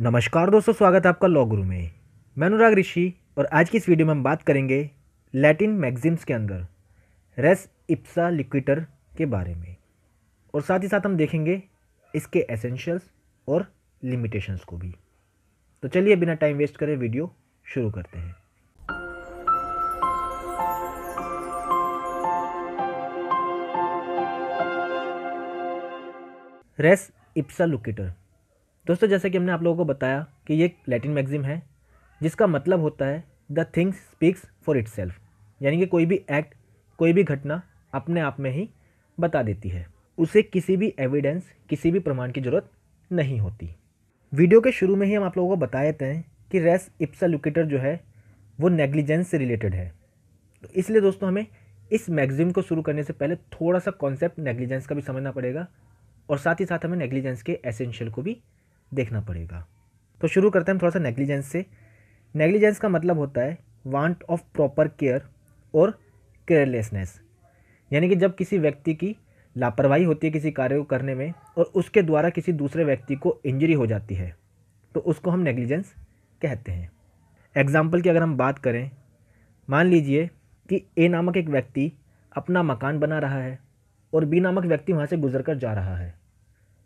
नमस्कार दोस्तों स्वागत है आपका लॉ गुरु में मैं अनुराग ऋषि और आज की इस वीडियो में हम बात करेंगे लैटिन मैगजिम्स के अंदर रेस इप्सा लिक्विटर के बारे में और साथ ही साथ हम देखेंगे इसके एसेंशियल्स और लिमिटेशंस को भी तो चलिए बिना टाइम वेस्ट करें वीडियो शुरू करते हैं रेस इप्सा लुकेटर दोस्तों जैसे कि हमने आप लोगों को बताया कि ये एक लैटिन मैगजीम है जिसका मतलब होता है the things speaks for its यानी कि कोई भी एक्ट कोई भी घटना अपने आप में ही बता देती है उसे किसी भी एविडेंस किसी भी प्रमाण की ज़रूरत नहीं होती वीडियो के शुरू में ही हम आप लोगों को बता देते हैं कि रेस इप्सा लुकेटर जो है वो नेग्लिजेंस से रिलेटेड है तो इसलिए दोस्तों हमें इस मैगजीम को शुरू करने से पहले थोड़ा सा कॉन्सेप्ट नेग्लिजेंस का भी समझना पड़ेगा और साथ ही साथ हमें नेग्लिजेंस के एसेंशियल को भी देखना पड़ेगा तो शुरू करते हैं हम थोड़ा सा नेग्लिजेंस से नेग्लिजेंस का मतलब होता है वांट ऑफ प्रॉपर केयर और केयरलेसनेस यानी कि जब किसी व्यक्ति की लापरवाही होती है किसी कार्य को करने में और उसके द्वारा किसी दूसरे व्यक्ति को इंजरी हो जाती है तो उसको हम नेग्लिजेंस कहते हैं एग्ज़ाम्पल की अगर हम बात करें मान लीजिए कि ए नामक एक व्यक्ति अपना मकान बना रहा है और बी नामक व्यक्ति वहाँ से गुजर कर जा रहा है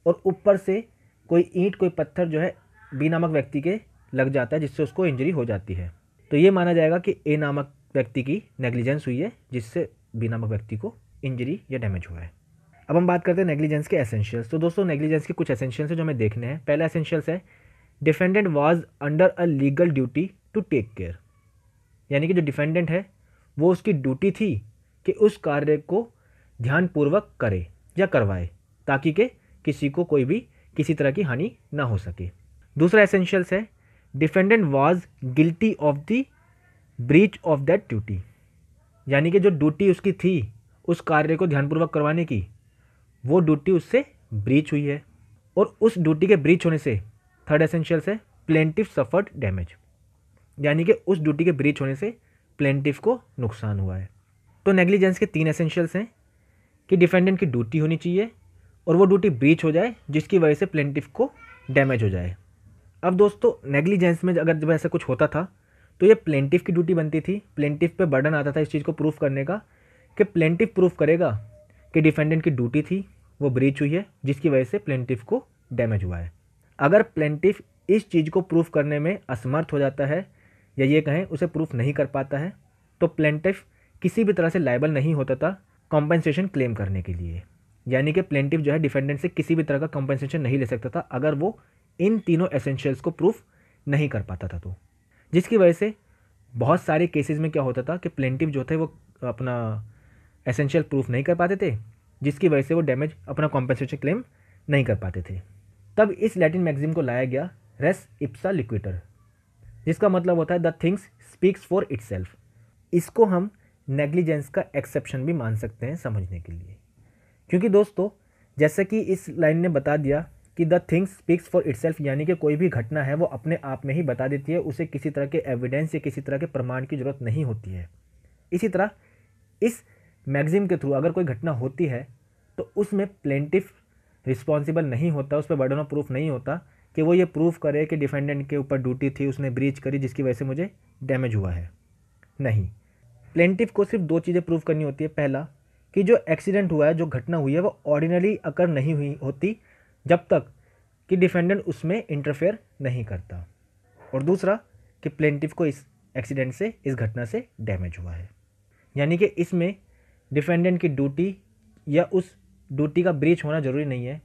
और ऊपर से कोई ईंट कोई पत्थर जो है बी नामक व्यक्ति के लग जाता है जिससे उसको इंजरी हो जाती है तो ये माना जाएगा कि ए नामक व्यक्ति की नेग्लिजेंस हुई है जिससे बी नामक व्यक्ति को इंजरी या डैमेज हुआ है अब हम बात करते हैं नेग्लिजेंस के एसेंशियल्स तो दोस्तों नेग्लिजेंस के कुछ एसेंशियल्स हैं जो हमें देखने हैं पहला एसेंशियल्स है defendant was under a legal duty to take care यानी कि जो डिफेंडेंट है वो उसकी ड्यूटी थी कि उस कार्य को ध्यानपूर्वक करे या करवाए ताकि के किसी को कोई भी किसी तरह की हानि ना हो सके दूसरा एसेंशियल्स है defendant was guilty of the breach of that duty यानी कि जो ड्यूटी उसकी थी उस कार्य को ध्यानपूर्वक करवाने की वो ड्यूटी उससे ब्रीच हुई है और उस ड्यूटी के ब्रीच होने से थर्ड एसेंशियल्स है प्लेंटिव सफर्ड डैमेज यानी कि उस ड्यूटी के ब्रीच होने से प्लेंटिव को नुकसान हुआ है तो नेग्लिजेंस के तीन एसेंशियल्स हैं कि डिफेंडेंट की ड्यूटी होनी चाहिए और वो ड्यूटी ब्रीच हो जाए जिसकी वजह से प्लेंटिफ को डैमेज हो जाए अब दोस्तों नेग्लिजेंस में अगर जब ऐसा कुछ होता था तो ये प्लेंटिफ की ड्यूटी बनती थी प्लेंटिफ पे बर्डन आता था इस चीज़ को प्रूफ करने का कि प्लेंटिफ प्रूफ करेगा कि डिफेंडेंट की ड्यूटी थी वो ब्रीच हुई है जिसकी वजह से प्लेंटिफ को डैमेज हुआ है अगर प्लेंटिफ इस चीज़ को प्रूफ करने में असमर्थ हो जाता है या ये कहें उसे प्रूफ नहीं कर पाता है तो प्लेंटिफ किसी भी तरह से लाइबल नहीं होता था कॉम्पेंसेशन क्लेम करने के लिए यानी कि प्लेंटिव जो है डिफेंडेंट से किसी भी तरह का कंपनसेशन नहीं ले सकता था अगर वो इन तीनों एसेंशियल्स को प्रूफ नहीं कर पाता था तो जिसकी वजह से बहुत सारे केसेस में क्या होता था कि प्लेंटिव जो थे वो अपना एसेंशियल प्रूफ नहीं कर पाते थे जिसकी वजह से वो डैमेज अपना कॉम्पेंसेशन क्लेम नहीं कर पाते थे तब इस लैटिन मैगजीम को लाया गया रेस इप्सा लिक्विटर जिसका मतलब होता है the things speaks for itself इसको हम नेग्लिजेंस का एक्सेप्शन भी मान सकते हैं समझने के लिए क्योंकि दोस्तों जैसे कि इस लाइन ने बता दिया कि the things speaks for it यानी कि कोई भी घटना है वो अपने आप में ही बता देती है उसे किसी तरह के एविडेंस या किसी तरह के प्रमाण की जरूरत नहीं होती है इसी तरह इस मैगजीम के थ्रू अगर कोई घटना होती है तो उसमें प्लेंटिफ रिस्पॉन्सिबल नहीं होता उस पर बर्डन ऑफ प्रूफ नहीं होता कि वो ये प्रूफ करे कि डिफेंडेंट के ऊपर ड्यूटी थी उसने ब्रीच करी जिसकी वजह से मुझे डैमेज हुआ है नहीं प्लेंटिव को सिर्फ दो चीज़ें प्रूव करनी होती है पहला कि जो एक्सीडेंट हुआ है जो घटना हुई है वो ऑर्डिनरी अकर नहीं हुई होती जब तक कि डिफेंडेंट उसमें इंटरफेयर नहीं करता और दूसरा कि प्लेंटिव को इस एक्सीडेंट से इस घटना से डैमेज हुआ है यानी कि इसमें डिफेंडेंट की ड्यूटी या उस ड्यूटी का ब्रीच होना ज़रूरी नहीं है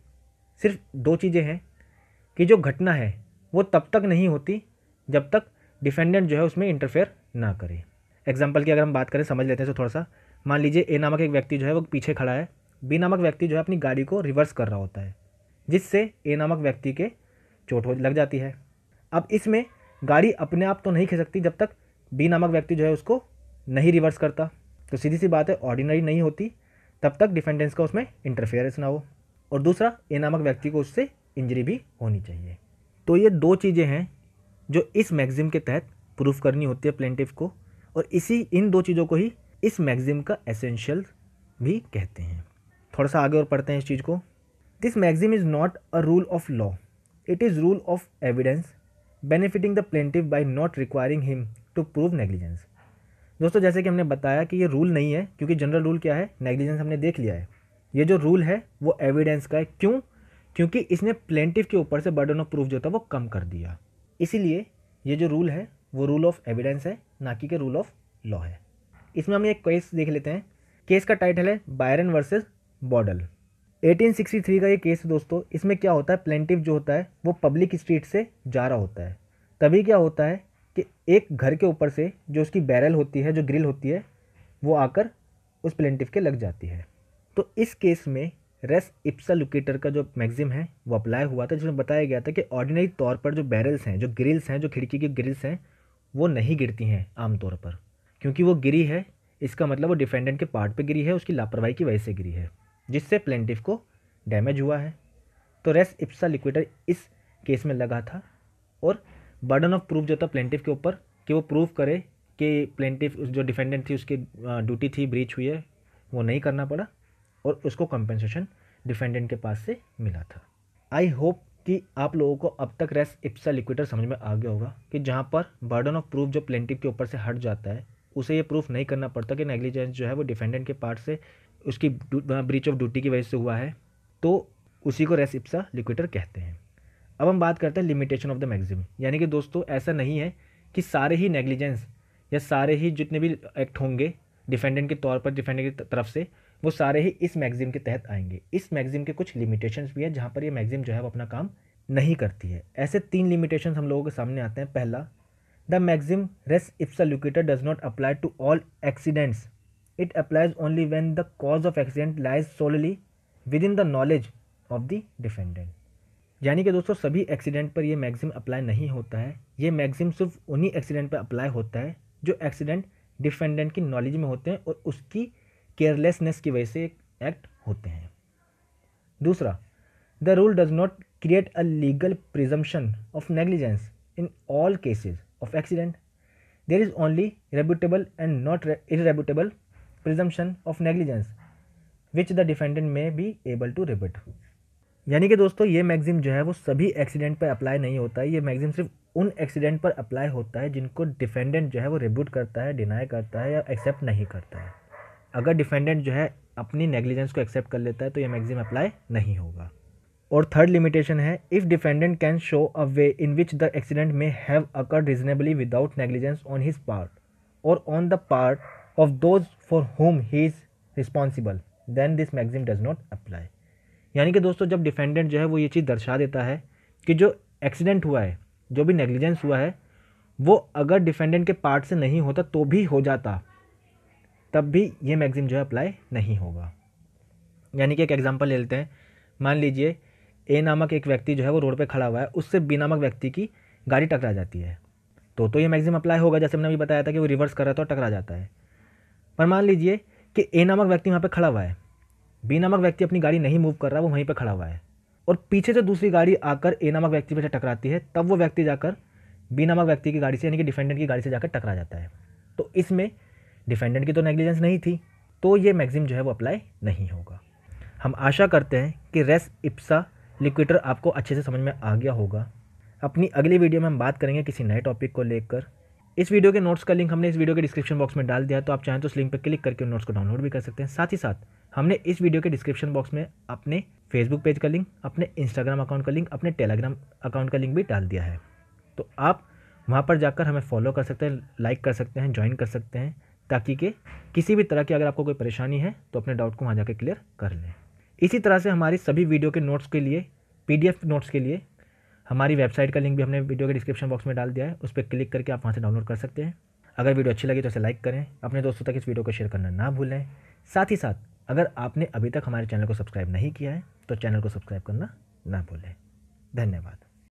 सिर्फ दो चीज़ें हैं कि जो घटना है वो तब तक नहीं होती जब तक डिफेंडेंट जो है उसमें इंटरफेयर ना करे एग्जाम्पल की अगर हम बात करें समझ लेते हैं तो थोड़ा सा मान लीजिए ए नामक एक व्यक्ति जो है वो पीछे खड़ा है बी नामक व्यक्ति जो है अपनी गाड़ी को रिवर्स कर रहा होता है जिससे ए नामक व्यक्ति के चोट हो लग जाती है अब इसमें गाड़ी अपने आप तो नहीं सकती जब तक बी नामक व्यक्ति जो है उसको नहीं रिवर्स करता तो सीधी सी बात है ऑर्डिनरी नहीं होती तब तक डिफेंडेंस का उसमें इंटरफेरेंस ना हो और दूसरा ए नामक व्यक्ति को उससे इंजरी भी होनी चाहिए तो ये दो चीज़ें हैं जो इस मैगजिम के तहत प्रूफ करनी होती है प्लेंटिव को और इसी इन दो चीज़ों को ही इस मैगज़िम का एसेंशियल भी कहते हैं थोड़ा सा आगे और पढ़ते हैं इस चीज़ को this maxim is not a rule of law it is rule of evidence benefiting the plaintiff by not requiring him to prove negligence दोस्तों जैसे कि हमने बताया कि ये रूल नहीं है क्योंकि जनरल रूल क्या है नेग्लिजेंस हमने देख लिया है ये जो रूल है वो एविडेंस का है क्यों क्योंकि इसने प्लेंटिव के ऊपर से बर्डन ऑफ प्रूफ जो था वो कम कर दिया इसीलिए ये जो रूल है वो रूल ऑफ एविडेंस है ना कि के रूल ऑफ लॉ है इसमें हम एक केस देख लेते हैं केस का टाइटल है बायरन वर्सेस बॉडल 1863 का ये केस है दोस्तों इसमें क्या होता है प्लेंटिव जो होता है वो पब्लिक स्ट्रीट से जा रहा होता है तभी क्या होता है कि एक घर के ऊपर से जो उसकी बैरल होती है जो ग्रिल होती है वो आकर उस प्लेंटिव के लग जाती है तो इस केस में रेस इप्सा लुकेटर का जो मैगजिम है वो अप्लाई हुआ था जिसमें बताया गया था कि ऑर्डिनरी तौर पर जो बैरल्स हैं जो ग्रिल्स हैं जो खिड़की की ग्रिल्स हैं वो नहीं गिरती हैं आमतौर पर क्योंकि वो गिरी है इसका मतलब वो डिफेंडेंट के पार्ट पे गिरी है उसकी लापरवाही की वजह से गिरी है जिससे प्लेंटिफ को डैमेज हुआ है तो रेस इप्सा लिक्विटर इस केस में लगा था और बर्डन ऑफ प्रूफ जो था प्लेंटिफ के ऊपर कि वो प्रूफ करे कि प्लेंटिफ जो डिफेंडेंट थी उसकी ड्यूटी थी ब्रीच हुई है वो नहीं करना पड़ा और उसको कंपेंसेशन डिफेंडेंट के पास से मिला था आई होप कि आप लोगों को अब तक रेस इप्सा लिक्विटर समझ में आ गया होगा कि जहाँ पर बर्डन ऑफ प्रूफ जो प्लेंटिव के ऊपर से हट जाता है उसे ये प्रूफ नहीं करना पड़ता कि नेग्लिजेंस जो है वो डिफेंडेंट के पार्ट से उसकी ब्रीच ऑफ ड्यूटी की वजह से हुआ है तो उसी को रेस इप्सा लिक्विटर कहते हैं अब हम बात करते हैं लिमिटेशन ऑफ द मैगजिम यानी कि दोस्तों ऐसा नहीं है कि सारे ही नेग्लिजेंस या सारे ही जितने भी एक्ट होंगे डिफेंडेंट के तौर पर डिफेंडेंट की तरफ से वो सारे ही इस मैगजिम के तहत आएंगे इस मैगजिम के कुछ लिमिटेशन भी हैं जहाँ पर ये मैगजिम जो है वो अपना काम नहीं करती है ऐसे तीन लिमिटेशन हम लोगों के सामने आते हैं पहला the The res res ipsa does not apply to all accidents it applies only when the cause of accident lies solely within the knowledge of the defendant यानी कि दोस्तों सभी एक्सीडेंट पर यह मैगजिम अप्लाई नहीं होता है ये मैगजिम सिर्फ उन्हीं एक्सीडेंट पर अप्लाई होता है जो एक्सीडेंट डिफेंडेंट की नॉलेज में होते हैं और उसकी केयरलेसनेस की वजह से एक्ट होते हैं दूसरा the rule does not create a legal presumption of negligence in all cases of accident. There is only reputable and not irreputable presumption of negligence which the defendant may be able to rebut. यानी कि दोस्तों ये मैगजिम जो है वो सभी accident पर apply नहीं होता है ये मैगजिम सिर्फ उन एक्सीडेंट पर अप्लाई होता है जिनको डिफेंडेंट जो है वो रिब्यूट करता है डिनाई करता है या एक्सेप्ट नहीं करता है अगर डिफेंडेंट जो है अपनी नेग्लिजेंस को एक्सेप्ट कर लेता है तो ये मैगजिम अप्लाई नहीं होगा और थर्ड लिमिटेशन है if defendant can show a way in which the accident may have occurred reasonably without negligence on his part और on the part of those for whom he is responsible then this maxim does not apply यानी कि दोस्तों जब defendant जो है वो ये चीज़ दर्शा देता है कि जो एक्सीडेंट हुआ है जो भी नेग्लिजेंस हुआ है वो अगर डिफेंडेंट के पार्ट से नहीं होता तो भी हो जाता तब भी ये मैगजिम जो है अप्लाई नहीं होगा यानी कि एक एग्ज़ाम्पल ले लेते हैं मान लीजिए ए नामक एक व्यक्ति जो है वो रोड पे खड़ा हुआ है उससे बी नामक व्यक्ति की गाड़ी टकरा जाती है तो तो ये मैक्सिमम अप्लाई होगा जैसे हमने अभी बताया था कि वो रिवर्स कर रहा था और तो टकरा जाता है पर मान लीजिए कि ए नामक व्यक्ति वहाँ पर खड़ा हुआ है बी नामक व्यक्ति अपनी गाड़ी नहीं मूव कर रहा वो वहीं पर खड़ा हुआ है और पीछे से दूसरी गाड़ी आकर ए नामक व्यक्ति पर टकराती है तब वो व्यक्ति जाकर बी नामक व्यक्ति की गाड़ी से यानी कि डिफेंडेंट की गाड़ी से जाकर टकरा जाता है तो इसमें डिफेंडेंट की तो नेग्लिजेंस नहीं थी तो ये मैगजिम जो है वो अप्लाई नहीं होगा हम आशा करते हैं कि रेस इप्सा लिक्विटर आपको अच्छे से समझ में आ गया होगा अपनी अगली वीडियो में हम बात करेंगे किसी नए टॉपिक को लेकर इस वीडियो के नोट्स का लिंक हमने इस वीडियो के डिस्क्रिप्शन बॉक्स में डाल दिया तो आप चाहें तो उस लिंक पर क्लिक करके नोट्स को डाउनलोड भी कर सकते हैं साथ ही साथ हमने इस वीडियो के डिस्क्रिप्शन बॉक्स में अपने फेसबुक पेज का लिंक अपने इंस्टाग्राम अकाउंट का लिंक अपने टेलीग्राम अकाउंट का लिंक भी डाल दिया है तो आप वहाँ पर जाकर हमें फॉलो कर सकते हैं लाइक कर सकते हैं ज्वाइन कर सकते हैं ताकि कि किसी भी तरह की अगर आपको कोई परेशानी है तो अपने डाउट को वहाँ जाकर क्लियर कर लें इसी तरह से हमारी सभी वीडियो के नोट्स के लिए पीडीएफ नोट्स के लिए हमारी वेबसाइट का लिंक भी हमने वीडियो के डिस्क्रिप्शन बॉक्स में डाल दिया है उस पर क्लिक करके आप वहाँ से डाउनलोड कर सकते हैं अगर वीडियो अच्छी लगी तो इसे लाइक करें अपने दोस्तों तक इस वीडियो को शेयर करना ना भूलें साथ ही साथ अगर आपने अभी तक हमारे चैनल को सब्सक्राइब नहीं किया है तो चैनल को सब्सक्राइब करना ना भूलें धन्यवाद